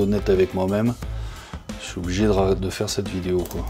honnête avec moi-même, je suis obligé de, faire cette vidéo quoi.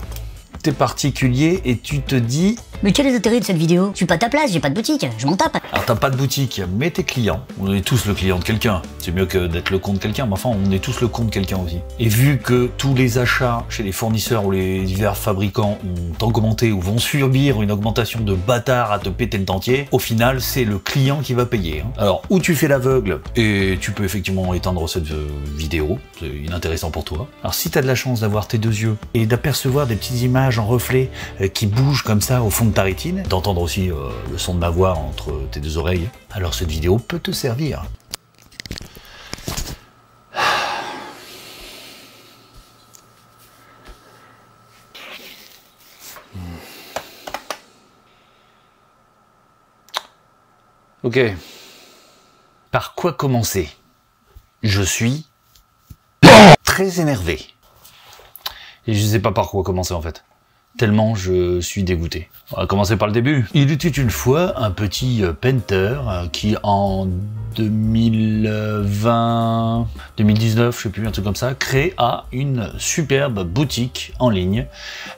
T'es particulier et tu te dis... Mais quel est intérêts de cette vidéo Je suis pas ta place, j'ai pas de boutique, je m'en tape t'as pas de boutique, mais t'es clients. On est tous le client de quelqu'un. C'est mieux que d'être le compte de quelqu'un, mais enfin, on est tous le compte de quelqu'un aussi. Et vu que tous les achats chez les fournisseurs ou les divers fabricants ont augmenté ou vont subir une augmentation de bâtard à te péter le dentier, au final, c'est le client qui va payer. Hein. Alors, ou tu fais l'aveugle et tu peux effectivement étendre cette euh, vidéo, c'est inintéressant pour toi. Alors, si tu as de la chance d'avoir tes deux yeux et d'apercevoir des petites images en reflet euh, qui bougent comme ça au fond de ta rétine, d'entendre aussi euh, le son de ma voix entre tes deux alors cette vidéo peut te servir. Ok. Par quoi commencer Je suis très énervé. Et je ne sais pas par quoi commencer en fait tellement je suis dégoûté. On va commencer par le début. Il était une fois un petit euh, painter euh, qui en 2020, 2019, je ne sais plus, un truc comme ça, créé à une superbe boutique en ligne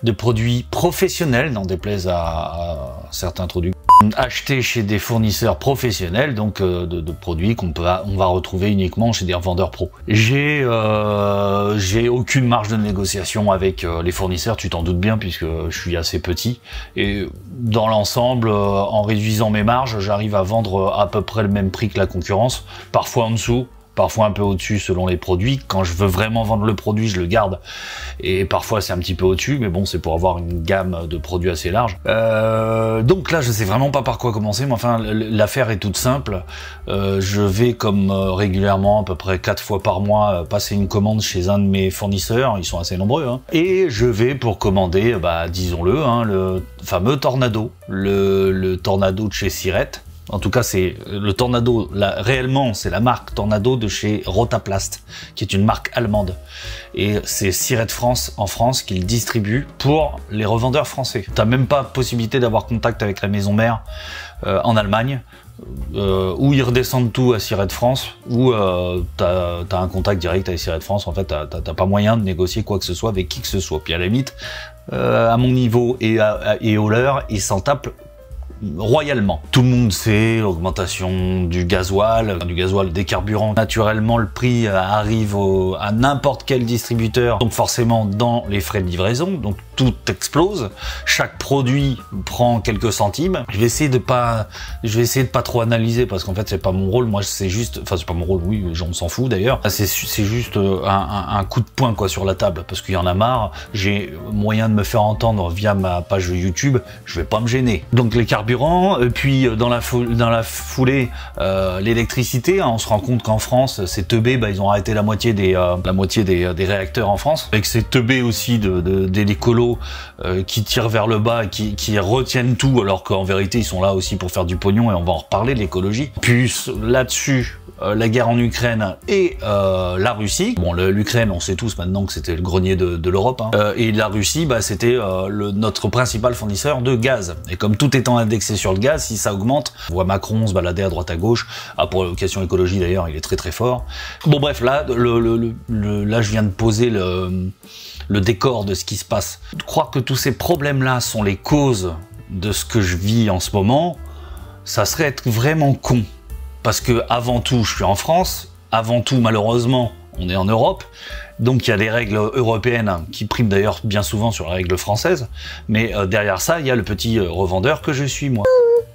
de produits professionnels, n'en déplaise à, certains produits achetés chez des fournisseurs professionnels, donc euh, de, produits qu'on peut, on va retrouver uniquement chez des revendeurs pro. J'ai, euh, j'ai aucune marge de négociation avec euh, les fournisseurs, tu t'en doutes bien puisque je suis assez petit. Et dans l'ensemble, en réduisant mes marges, j'arrive à vendre à peu près le même prix que la concurrence parfois en dessous, parfois un peu au-dessus selon les produits. Quand je veux vraiment vendre le produit, je le garde. Et parfois c'est un petit peu au-dessus, mais bon, c'est pour avoir une gamme de produits assez large. Euh, donc là, je sais vraiment pas par quoi commencer, mais enfin, l'affaire est toute simple. Euh, je vais comme euh, régulièrement, à peu près quatre fois par mois, passer une commande chez un de mes fournisseurs. Ils sont assez nombreux. Hein. Et je vais pour commander, bah, disons-le, hein, le fameux Tornado, le, le Tornado de chez Sirette. En tout cas, c'est le Tornado. réellement, c'est la marque Tornado de chez Rotaplast, qui est une marque allemande. Et c'est Siret France en France qu'ils distribuent pour les revendeurs français. T'as même pas possibilité d'avoir contact avec la maison mère euh, en Allemagne. Euh, ou ils redescendent tout à Siret France, ou euh, tu as un contact direct avec Siret France. En fait, tu t'as pas moyen de négocier quoi que ce soit avec qui que ce soit. Puis à la limite, à mon niveau et, et au leur, ils s'en tapent royalement. Tout le monde sait l'augmentation du gasoil, euh, du gasoil des carburants. Naturellement, le prix euh, arrive au, à n'importe quel distributeur, donc forcément dans les frais de livraison, donc tout explose. Chaque produit prend quelques centimes. Je vais essayer de pas, je vais essayer de pas trop analyser parce qu'en fait c'est pas mon rôle. Moi c'est juste, enfin c'est pas mon rôle. Oui, j'en s'en fous d'ailleurs. Ah, c'est juste euh, un, coup de poing quoi sur la table parce qu'il y en a marre. J'ai moyen de me faire entendre via ma page YouTube. Je vais pas me gêner. Donc les carburants euh, puis euh, dans la, dans la foulée, euh, l'électricité. Hein. on se rend compte qu'en France, ces teubé bah, ils ont arrêté la moitié des, la moitié des, réacteurs en France. Avec ces teubés aussi de, de, qui tirent vers le bas, qui, retiennent tout, alors qu'en vérité, ils sont là aussi pour faire du pognon, et on va en reparler de l'écologie. Puis là-dessus, la guerre en Ukraine et la Russie. Bon, l'Ukraine, on sait tous maintenant que c'était le grenier de, l'Europe. Hein. et la Russie, bah, c'était notre principal fournisseur de gaz. Et comme tout étant indexé c'est sur le gaz, si ça augmente, on voit Macron se balader à droite à gauche, À ah, pour la question écologie d'ailleurs, il est très très fort. Bon bref, là, le, là je viens de poser le, le décor de ce qui se passe. Croire que tous ces problèmes-là sont les causes de ce que je vis en ce moment, ça serait être vraiment con. Parce que avant tout, je suis en France, avant tout, malheureusement, on est en Europe, donc il y a des règles européennes hein, qui priment d'ailleurs bien souvent sur la règle française, mais euh, derrière ça, il y a le petit euh, revendeur que je suis moi.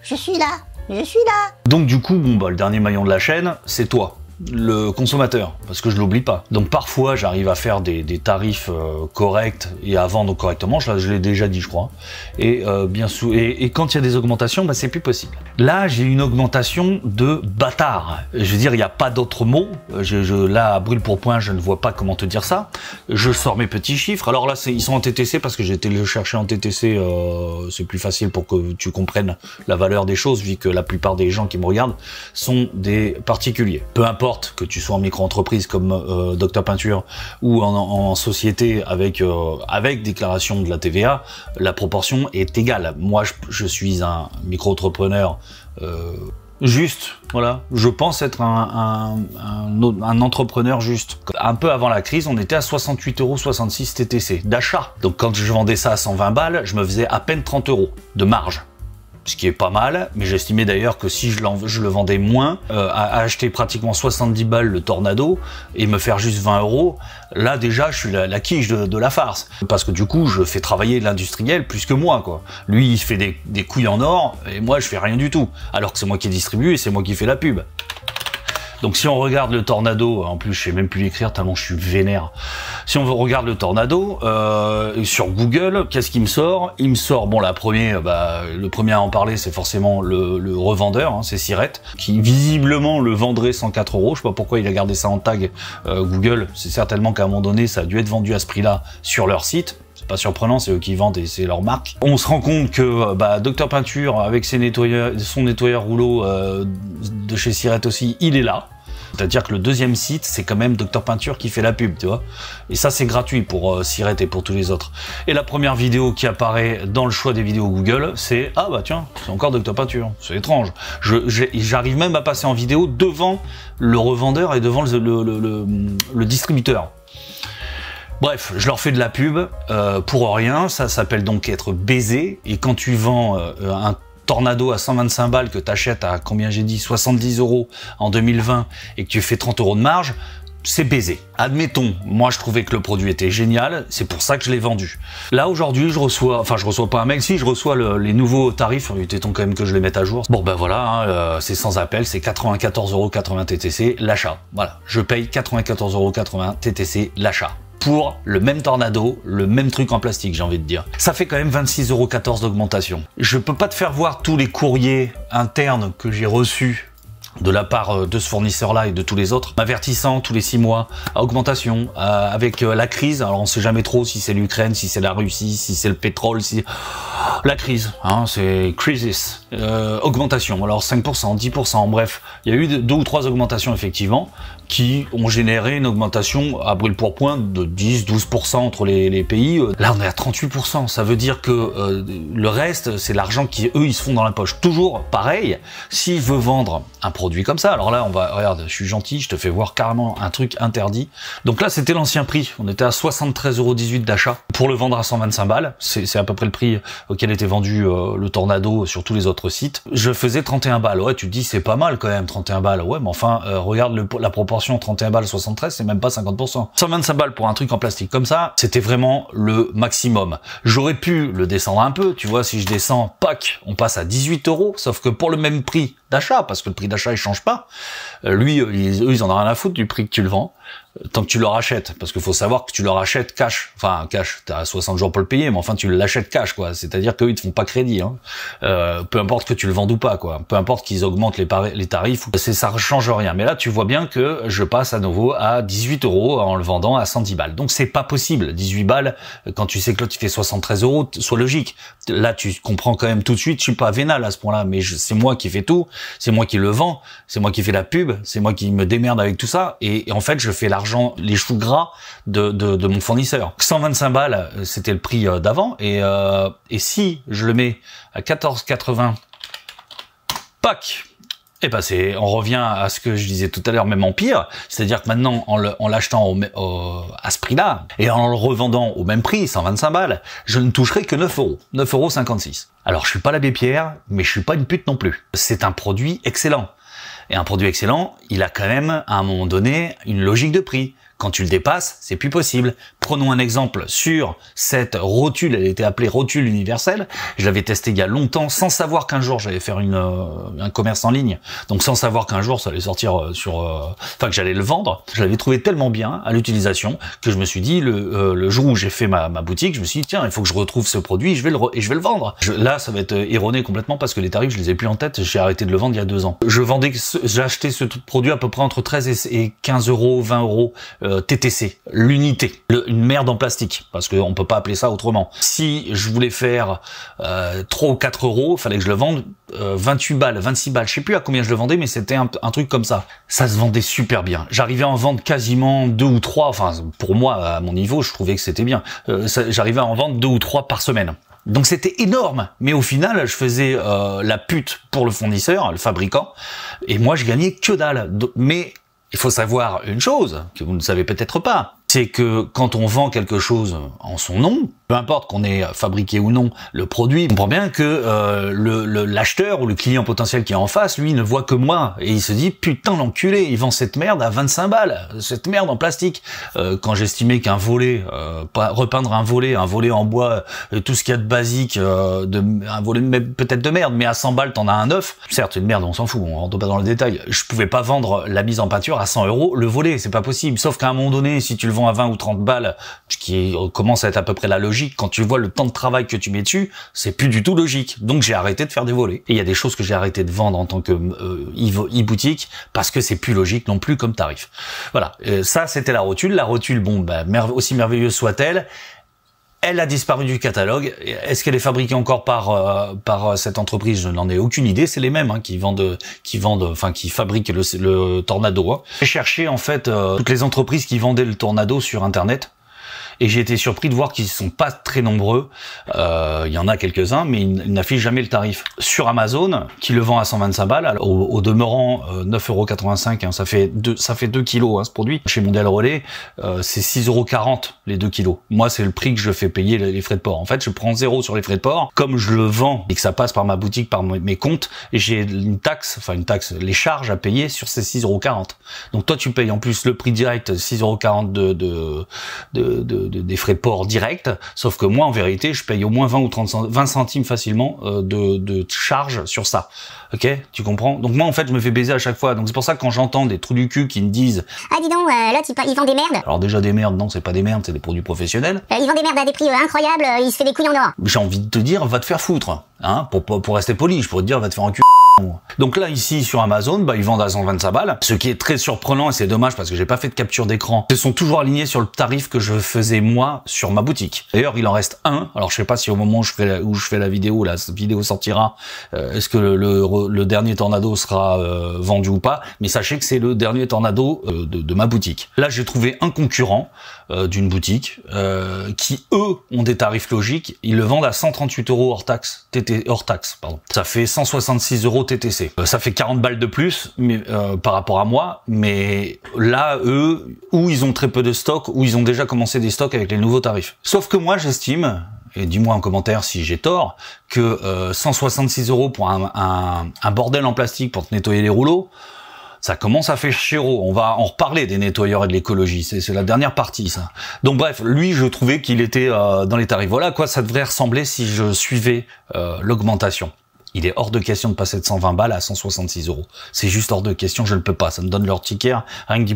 Je suis là, je suis là. Donc du coup, bon bah le dernier maillon de la chaîne, c'est toi le consommateur, parce que je l'oublie pas. Donc parfois j'arrive à faire des, tarifs euh, corrects et à vendre correctement, je, l'ai déjà dit je crois. Et euh, bien sûr, et, quand il y a des augmentations, bah, c'est plus possible. Là j'ai une augmentation de bâtard. Je veux dire, il n'y a pas d'autre mot. Je, je, là brûle pour point, je ne vois pas comment te dire ça. Je sors mes petits chiffres. Alors là ils sont en TTC parce que j'ai été le chercher en TTC, euh, c'est plus facile pour que tu comprennes la valeur des choses vu que la plupart des gens qui me regardent sont des particuliers. Peu importe que tu sois en micro-entreprise comme euh, Docteur Peinture ou en, société avec euh, avec déclaration de la TVA, la proportion est égale. Moi, je, suis un micro-entrepreneur. Euh, juste, voilà. Je pense être un, un, entrepreneur juste. Un peu avant la crise, on était à 68,66 euros TTC d'achat. Donc quand je vendais ça à 120 balles, je me faisais à peine 30 euros de marge ce qui est pas mal, mais j'estimais d'ailleurs que si je, le vendais moins, euh, à, acheter pratiquement 70 balles le Tornado et me faire juste 20 euros, là déjà je suis la, quiche de, la farce. Parce que du coup je fais travailler l'industriel plus que moi quoi. Lui il fait des, des couilles en or et moi je fais rien du tout. Alors que c'est moi qui distribue et c'est moi qui fais la pub. Donc si on regarde le tornado, euh, en plus je sais même plus l'écrire tellement je suis vénère. Si on regarde le tornado euh, sur Google, qu'est-ce qui me sort Il me sort bon la première, euh, bah, le premier à en parler c'est forcément le, revendeur, hein, c'est Sirette, qui visiblement le vendrait 104 euros. Je ne sais pas pourquoi il a gardé ça en tag Google. C'est certainement qu'à un moment donné ça a dû être vendu à ce prix-là sur leur site c'est pas surprenant, c'est eux qui vendent et c'est leur marque. On se rend compte que bah, Docteur Peinture, avec son nettoyeur rouleau de chez Sirette aussi, il est là. C'est-à-dire que le deuxième site, c'est quand même Docteur Peinture qui fait la pub, tu vois. Et ça, c'est gratuit pour euh, et pour tous les autres. Et la première vidéo qui apparaît dans le choix des vidéos Google, c'est ah bah tiens, c'est encore Docteur Peinture. C'est étrange. J'arrive même à passer en vidéo devant le revendeur et devant le, distributeur. Bref, je leur fais de la pub euh, pour rien. Ça s'appelle donc être baisé. Et quand tu vends euh, un Tornado à 125 balles que tu achètes à combien j'ai dit 70 euros en 2020 et que tu fais 30 euros de marge, c'est baisé. Admettons, moi je trouvais que le produit était génial, c'est pour ça que je l'ai vendu. Là aujourd'hui, je reçois, enfin je reçois pas un mail, si je reçois les nouveaux tarifs, il était temps quand même que je les mette à jour. Bon ben voilà, hein, euh, c'est sans appel, c'est 94,80€ TTC l'achat. Voilà, je paye 94,80€ TTC l'achat pour le même tornado, le même truc en plastique, j'ai envie de dire. Ça fait quand même 26,14€ d'augmentation. Je peux pas te faire voir tous les courriers internes que j'ai reçus de la part euh, de ce fournisseur-là et de tous les autres, m'avertissant tous les six mois à augmentation, avec euh, la crise, alors on sait jamais trop si c'est l'Ukraine, si c'est la Russie, si c'est le pétrole, si... La crise, hein, c'est crisis. Euh, augmentation, alors 5%, 10%, bref, il y a eu deux ou trois augmentations effectivement qui ont généré une augmentation à brûle pour point de 10-12% entre les, pays. Euh, là on est à 38%, ça veut dire que euh, le reste c'est l'argent qui eux ils se font dans la poche. Toujours pareil, s'il veut vendre un produit comme ça, alors là on va, regarde, je suis gentil, je te fais voir carrément un truc interdit. Donc là c'était l'ancien prix, on était à 73,18€ d'achat pour le vendre à 125 balles, c'est à peu près le prix auquel était vendu le Tornado sur tous les autres site, je faisais 31 balles. Ouais, tu dis c'est pas mal quand même 31 balles. Ouais, mais enfin euh, regarde le, la proportion 31 balles 73, c'est même pas 50%. 125 balles pour un truc en plastique comme ça, c'était vraiment le maximum. J'aurais pu le descendre un peu, tu vois, si je descends pack, on passe à 18 euros, sauf que pour le même prix d'achat, parce que le prix d'achat, il change pas. Euh, lui, euh, ils, eux, ils en ont rien à foutre du prix que tu le vends, euh, tant que tu le rachètes. Parce qu'il faut savoir que tu le rachètes cash. Enfin, cash, tu 60 jours pour le payer, mais enfin, tu l'achètes cash, quoi. C'est-à-dire qu'eux, ils te font pas crédit. Hein. peu importe que tu le vendes ou pas, quoi. Peu importe qu'ils augmentent les, les tarifs, c'est ça change rien. Mais là, tu vois bien que je passe à nouveau à 18 euros en le vendant à 110 balles. Donc, c'est pas possible. 18 balles, quand tu sais que l'autre, il fait 73 euros, soit logique. Là, tu comprends quand même tout de suite, je suis pas vénal à ce point-là, mais c'est moi qui fais tout. C'est moi qui le vends, c'est moi qui fais la pub, c'est moi qui me démerde avec tout ça. Et, en fait, je fais l'argent, les choux gras de, de, mon fournisseur. 125 balles, euh, c'était le prix euh, d'avant. Et, euh, et si je le mets à 14,80, pack on revient à ce que je disais tout à l'heure, même en pire, c'est-à-dire que maintenant en l'achetant au, à ce prix-là et en le revendant au même prix, 125 balles, je ne toucherai que 9 euros, 9 euros 56. Alors je suis pas l'abbé Pierre, mais je suis pas une pute non plus. C'est un produit excellent. Et un produit excellent, il a quand même, à un moment donné, une logique de prix. Quand tu le dépasses, c'est plus possible. Prenons un exemple sur cette rotule, elle était appelée rotule universelle. Je l'avais testée il y a longtemps sans savoir qu'un jour j'allais faire une, euh, un commerce en ligne. Donc sans savoir qu'un jour ça allait sortir euh, sur, euh, enfin que j'allais le vendre. Je l'avais trouvé tellement bien à l'utilisation que je me suis dit le, le jour où j'ai fait ma, boutique, je me suis dit tiens il faut que je retrouve ce produit, je vais le et je vais le vendre. Je, là ça va être erroné complètement parce que les tarifs je les ai plus en tête. J'ai arrêté de le vendre il y a deux ans. Je vendais, j'ai acheté ce produit à peu près entre 13 et 15 euros, 20 euros euh, TTC, l'unité, une merde en plastique, parce qu'on peut pas appeler ça autrement. Si je voulais faire euh, 3 ou 4 euros, fallait que je le vende euh, 28 balles, 26 balles, je sais plus à combien je le vendais, mais c'était un, un, truc comme ça. Ça se vendait super bien. J'arrivais à en vendre quasiment deux ou trois, enfin pour moi, à mon niveau, je trouvais que c'était bien. Euh, j'arrivais à en vendre deux ou trois par semaine. Donc c'était énorme, mais au final, je faisais euh, la pute pour le fournisseur, le fabricant, et moi je gagnais que dalle. Mais il faut savoir une chose que vous ne savez peut-être pas, c'est que quand on vend quelque chose en son nom, peu importe qu'on ait fabriqué ou non le produit, on comprend bien que euh, l'acheteur ou le client potentiel qui est en face, lui, ne voit que moi. Et il se dit, putain l'enculé, il vend cette merde à 25 balles, cette merde en plastique. Euh, quand j'estimais qu'un volet, euh, repeindre un volet, un volet en bois, tout ce qu'il y a de basique, de, un volet peut-être de merde, mais à 100 balles, t'en as un neuf. Certes, une merde, on s'en fout, on rentre pas dans le détail. Je pouvais pas vendre la mise en peinture à 100 euros le volet, c'est pas possible. Sauf qu'à un moment donné, si tu le vends à 20 ou 30 balles, ce qui euh, commence à être à peu près la logique, quand tu vois le temps de travail que tu mets dessus, c'est plus du tout logique. Donc j'ai arrêté de faire des volets. Et il y a des choses que j'ai arrêté de vendre en tant que euh, e-boutique parce que c'est plus logique non plus comme tarif. Voilà, euh, ça c'était la rotule. La rotule, bon, bah, aussi merveilleuse soit-elle, elle a disparu du catalogue. Est-ce qu'elle est fabriquée encore par euh, par euh, cette entreprise Je n'en ai aucune idée. C'est les mêmes hein, qui vendent, qui vendent, enfin qui fabriquent le, Tornado. Hein. J'ai cherché en fait euh, toutes les entreprises qui vendaient le Tornado sur Internet et j'ai été surpris de voir qu'ils sont pas très nombreux. Euh, il y en a quelques-uns, mais ils n'affichent jamais le tarif. Sur Amazon, qui le vend à 125 balles, au, demeurant 9,85€, euh, hein, ça fait 2 ça fait 2 kilos hein, ce produit. Chez Mondial Relais, euh, c'est 6,40€ les 2 kilos. Moi, c'est le prix que je fais payer les frais de port. En fait, je prends zéro sur les frais de port. Comme je le vends et que ça passe par ma boutique, par mes comptes, j'ai une taxe, enfin une taxe, les charges à payer sur ces 6,40€. Donc toi, tu payes en plus le prix direct 6,40€ de, de, de des frais port directs, sauf que moi, en vérité, je paye au moins 20 ou 30 20 centimes facilement euh, de, charge sur ça. Ok Tu comprends Donc moi, en fait, je me fais baiser à chaque fois. Donc c'est pour ça que quand j'entends des trous du cul qui me disent « Ah dis donc, là euh, l'autre, il, vend des merdes !» Alors déjà, des merdes, non, c'est pas des merdes, c'est des produits professionnels. Euh, ils vendent des merdes à des prix incroyables, il se fait des couilles en or !» J'ai envie de te dire « Va te faire foutre !» Hein pour, rester poli, je pourrais te dire « Va te faire cul Donc là, ici, sur Amazon, bah, ils vendent à 125 balles, ce qui est très surprenant et c'est dommage parce que j'ai pas fait de capture d'écran. Ils sont toujours alignés sur le tarif que je faisais moi sur ma boutique. D'ailleurs, il en reste un. Alors, je sais pas si au moment où je fais la, où je fais la vidéo, la vidéo sortira, euh, est-ce que le, dernier tornado sera euh, vendu ou pas. Mais sachez que c'est le dernier tornado euh, de, ma boutique. Là, j'ai trouvé un concurrent d'une boutique qui eux ont des tarifs logiques. Ils le vendent à 138 euros hors taxe, TT, hors taxe. Pardon. Ça fait 166 euros TTC. ça fait 40 balles de plus, mais par rapport à moi. Mais là, eux, où ils ont très peu de stock, où ils ont déjà commencé des stocks avec les nouveaux tarifs. Sauf que moi, j'estime, et dis-moi en commentaire si j'ai tort, que 166 euh, euros pour un, bordel en plastique pour te nettoyer les rouleaux, ça commence à faire chéro. On va en reparler des nettoyeurs et de l'écologie. C'est la dernière partie, ça. Donc bref, lui, je trouvais qu'il était euh, dans les tarifs. Voilà à quoi ça devrait ressembler si je suivais euh, l'augmentation. Il est hors de question de passer de 120 balles à 166 euros. C'est juste hors de question, je ne peux pas. Ça me donne leur ticket, rien que d'y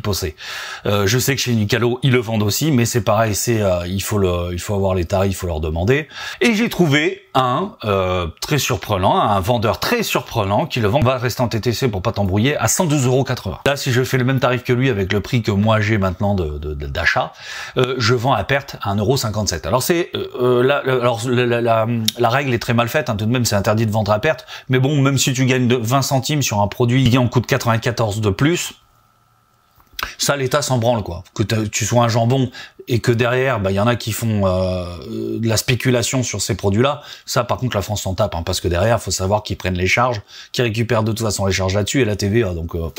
euh, je sais que chez Nicalo, ils le vendent aussi, mais c'est pareil, c'est euh, il faut le, il faut avoir les tarifs, il faut leur demander. Et j'ai trouvé un euh, très surprenant, un vendeur très surprenant qui le vend, va rester en TTC pour pas t'embrouiller, à 112,80€. Là, si je fais le même tarif que lui avec le prix que moi j'ai maintenant d'achat, de, d'achat, euh, je vends à perte à 1,57€. Alors c'est euh, la, alors, la, la, règle est très mal faite, hein, tout de même c'est interdit de vendre à perte, mais bon, même si tu gagnes de 20 centimes sur un produit qui en coûte 94 de plus, ça, l'État s'en branle, quoi. Que tu sois un jambon et que derrière, bah, il y en a qui font euh, de la spéculation sur ces produits-là. Ça, par contre, la France s'en tape, hein, parce que derrière, faut savoir qu'ils prennent les charges, qu'ils récupèrent de toute façon les charges là-dessus et la TVA. Donc, euh,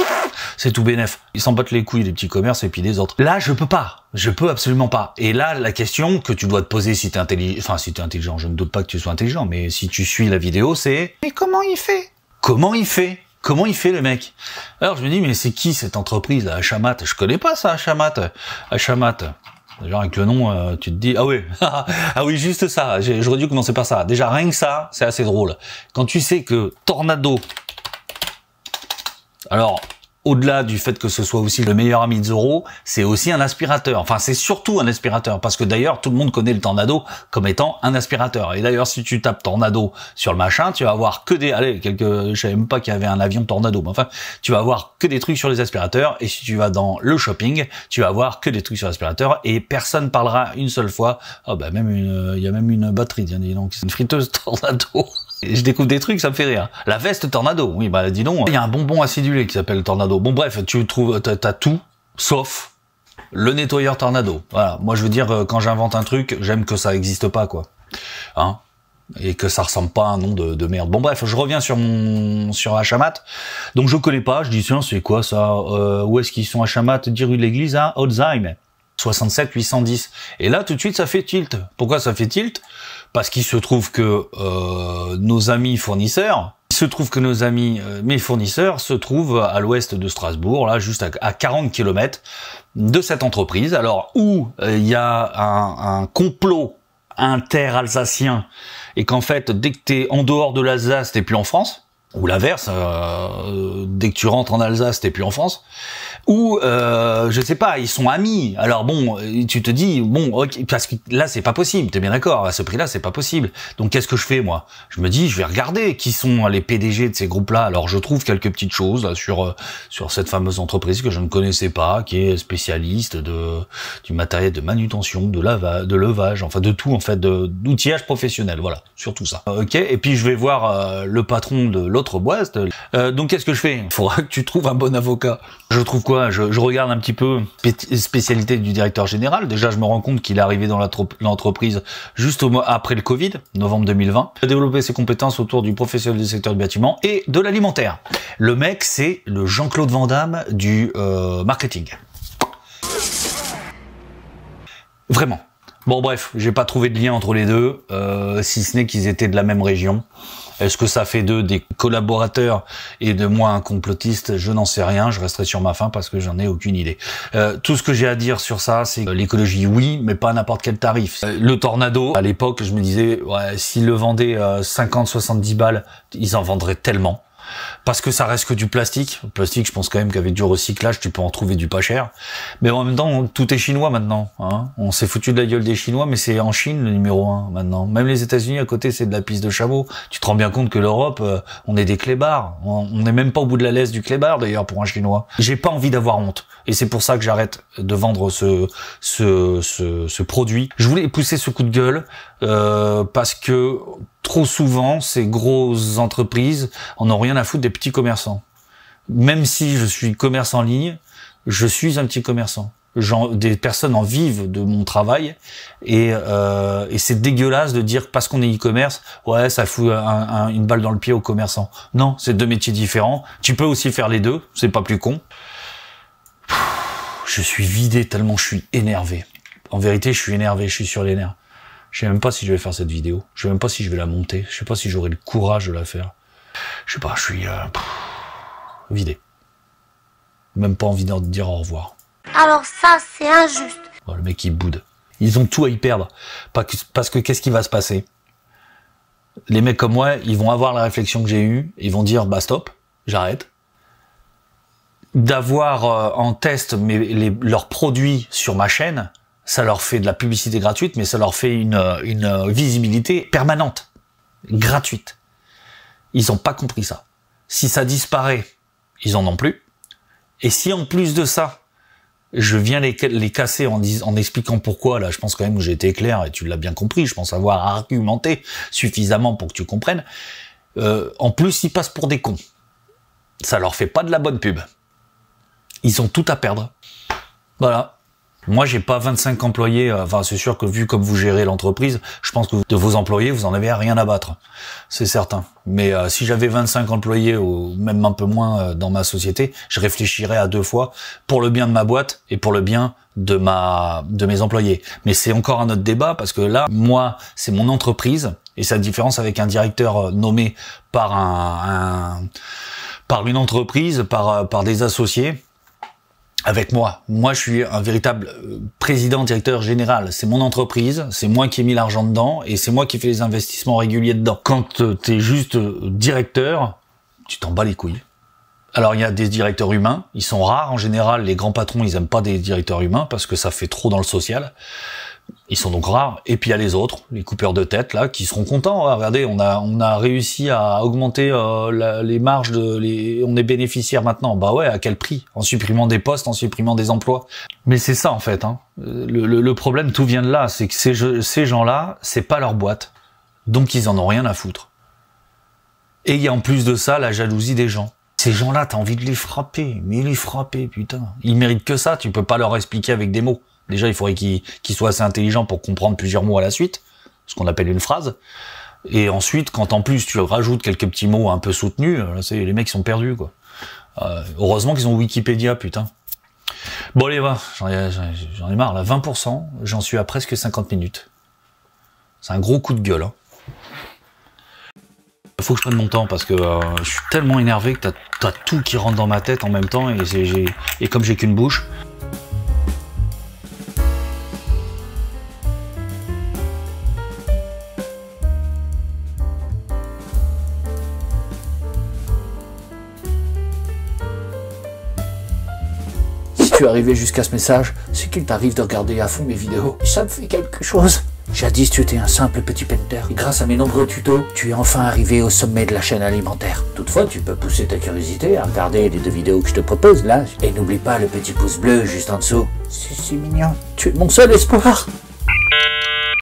c'est tout bénef. Ils s'en battent les couilles des petits commerces et puis des autres. Là, je peux pas. Je peux absolument pas. Et là, la question que tu dois te poser si t'es intelligent, enfin si t'es intelligent, je ne doute pas que tu sois intelligent, mais si tu suis la vidéo, c'est mais comment il fait Comment il fait Comment il fait le mec Alors je me dis mais c'est qui cette entreprise là, Hamat Je connais pas ça, Hamat. Hachamat, Déjà avec le nom, euh, tu te dis ah oui, ah oui juste ça. J'aurais dû commencer par ça. Déjà rien que ça, c'est assez drôle. Quand tu sais que Tornado. Alors au-delà du fait que ce soit aussi le meilleur ami de Zorro, c'est aussi un aspirateur. Enfin, c'est surtout un aspirateur, parce que d'ailleurs, tout le monde connaît le Tornado comme étant un aspirateur. Et d'ailleurs, si tu tapes Tornado sur le machin, tu vas avoir que des... Allez, quelques... je savais même pas qu'il y avait un avion Tornado, mais enfin, tu vas avoir que des trucs sur les aspirateurs, et si tu vas dans le shopping, tu vas avoir que des trucs sur l'aspirateur, et personne parlera une seule fois. oh, bah, même il y a même une batterie, donc c'est une friteuse Tornado je découvre des trucs, ça me fait rire. La veste tornado, oui, bah dis donc. Il y a un bonbon acidulé qui s'appelle tornado. Bon bref, tu trouves, t'as tout, sauf le nettoyeur tornado. Voilà, moi je veux dire, euh, quand j'invente un truc, j'aime que ça n'existe pas, quoi. Hein et que ça ressemble pas à un nom de, merde. Bon bref, je reviens sur mon sur Hachamat. Donc je connais pas, je dis tiens c'est quoi ça euh, Où est-ce qu'ils sont Hachamat 10 rue de l'église à Holzheim 67 810. Et là tout de suite ça fait tilt. Pourquoi ça fait tilt parce qu'il se trouve que euh, nos amis fournisseurs, il se trouve que nos amis, euh, mes fournisseurs, se trouvent à l'ouest de Strasbourg, là, juste à, 40 km de cette entreprise. Alors, où euh, il y a un, complot inter-alsacien, et qu'en fait, dès que t'es en dehors de l'Alsace, t'es plus en France, ou l'inverse, dès que tu rentres en Alsace, t'es plus en France, ou, euh, je sais pas, ils sont amis. Alors bon, euh, tu te dis bon, ok, parce que là c'est pas possible. tu es bien d'accord À ce prix-là, c'est pas possible. Donc qu'est-ce que je fais moi Je me dis, je vais regarder qui sont les PDG de ces groupes-là. Alors je trouve quelques petites choses sur euh, sur cette fameuse entreprise que je ne connaissais pas, qui est spécialiste de du matériel de manutention, de lava, de levage, enfin de tout en fait, d'outillage professionnel. Voilà, sur tout ça. Euh, ok. Et puis je vais voir le patron de l'autre boîte. donc qu'est-ce que je fais Il faudra que tu trouves un bon avocat. Je trouve je, regarde un petit peu spécialité du directeur général. Déjà, je me rends compte qu'il est arrivé dans l'entreprise juste au mois après le Covid, novembre 2020. Il a développé ses compétences autour du professionnel du secteur du bâtiment et de l'alimentaire. Le mec, c'est le Jean-Claude Van Damme du euh, marketing. Vraiment. Bon bref, j'ai pas trouvé de lien entre les deux, euh, si ce n'est qu'ils étaient de la même région. Est-ce que ça fait d'eux des collaborateurs et de moi un complotiste Je n'en sais rien. Je resterai sur ma faim parce que j'en ai aucune idée. Euh, tout ce que j'ai à dire sur ça, c'est l'écologie, oui, mais pas n'importe quel tarif. Euh, le tornado, à l'époque, je me disais, ouais, s'ils le vendaient 50-70 euh, balles, ils en vendraient tellement parce que ça reste que du plastique. Le plastique, je pense quand même qu'avec du recyclage, tu peux en trouver du pas cher. Mais en même temps, tout est chinois maintenant. Hein. On s'est foutu de la gueule des Chinois, mais c'est en Chine le numéro un maintenant. Même les États-Unis à côté, c'est de la piste de chameau. Tu te rends bien compte que l'Europe, euh, on est des clébards. On n'est même pas au bout de la laisse du clébard d'ailleurs pour un Chinois. J'ai pas envie d'avoir honte, et c'est pour ça que j'arrête de vendre ce, ce ce, produit. Je voulais pousser ce coup de gueule euh, parce que trop souvent, ces grosses entreprises en ont rien à foutre des petits commerçants. Même si je suis commerce en ligne, je suis un petit commerçant. des personnes en vivent de mon travail euh, et, c'est dégueulasse de dire parce qu'on est e-commerce, ouais, ça fout une balle dans le pied aux commerçants. Non, c'est deux métiers différents. Tu peux aussi faire les deux, c'est pas plus con. Je suis vidé tellement je suis énervé. En vérité, je suis énervé, je suis sur les nerfs. Je sais même pas si je vais faire cette vidéo. Je sais même pas si je vais la monter. Je sais pas si j'aurai le courage de la faire. Je sais pas, je suis euh, vidé. Même pas envie de dire au revoir. Alors ça, c'est injuste. Oh, le mec, il boude. Ils ont tout à y perdre. Parce que qu'est-ce qui va se passer Les mecs comme moi, ils vont avoir la réflexion que j'ai eue. Ils vont dire, bah stop, j'arrête. D'avoir euh, en test leurs produits sur ma chaîne, ça leur fait de la publicité gratuite, mais ça leur fait une, visibilité permanente, gratuite. Ils n'ont pas compris ça. Si ça disparaît, ils en ont plus. Et si en plus de ça, je viens les, les casser en, en expliquant pourquoi, là, je pense quand même que j'ai été clair et tu l'as bien compris, je pense avoir argumenté suffisamment pour que tu comprennes. Euh, en plus, ils passent pour des cons. Ça leur fait pas de la bonne pub. Ils ont tout à perdre. Voilà. Moi, j'ai pas 25 employés. Euh, enfin, c'est sûr que vu comme vous gérez l'entreprise, je pense que de vos employés, vous en avez rien à battre. C'est certain. Mais euh, si j'avais 25 employés ou même un peu moins euh, dans ma société, je réfléchirais à deux fois pour le bien de ma boîte et pour le bien de ma de mes employés. Mais c'est encore un autre débat parce que là, moi, c'est mon entreprise et sa différence avec un directeur nommé par un par une entreprise, par par des associés avec moi. Moi, je suis un véritable euh, président, directeur général. C'est mon entreprise, c'est moi qui ai mis l'argent dedans et c'est moi qui fais les investissements réguliers dedans. Quand euh, t'es juste euh, directeur, tu t'en bats les couilles. Alors il y a des directeurs humains, ils sont rares en général. Les grands patrons, ils aiment pas des directeurs humains parce que ça fait trop dans le social. Ils sont donc rares. Et puis il y a les autres, les coupeurs de tête là, qui seront contents. Ah, regardez, on a on a réussi à augmenter euh, les marges de on est bénéficiaires maintenant. Bah ouais, à quel prix En supprimant des postes, en supprimant des emplois. Mais c'est ça en fait. Hein. Le, problème tout vient de là, c'est que ces, ces gens là, c'est pas leur boîte, donc ils en ont rien à foutre. Et il y a en plus de ça la jalousie des gens. Ces gens-là, t'as envie de les frapper, mais les frapper, putain. Ils méritent que ça, tu peux pas leur expliquer avec des mots. Déjà, il faudrait qu'il soient soit assez intelligent pour comprendre plusieurs mots à la suite, ce qu'on appelle une phrase. Et ensuite, quand en plus tu rajoutes quelques petits mots un peu soutenus, euh, là, les mecs sont perdus, quoi. Euh, heureusement qu'ils ont Wikipédia, putain. Bon, allez, va, j'en ai, marre, là, 20%, j'en suis à presque 50 minutes. C'est un gros coup de gueule, hein. Faut que je prenne mon temps parce que euh, je suis tellement énervé que t'as as tout qui rentre dans ma tête en même temps et comme j'ai qu'une bouche, arrivé jusqu'à ce message, c'est qu'il t'arrive de regarder à fond mes vidéos. Ça me fait quelque chose. Jadis, tu étais un simple petit penteur grâce à mes nombreux tutos, tu es enfin arrivé au sommet de la chaîne alimentaire. Toutefois, tu peux pousser ta curiosité à regarder les deux vidéos que je te propose là. Et n'oublie pas le petit pouce bleu juste en dessous. C'est si mignon. Tu es mon seul espoir.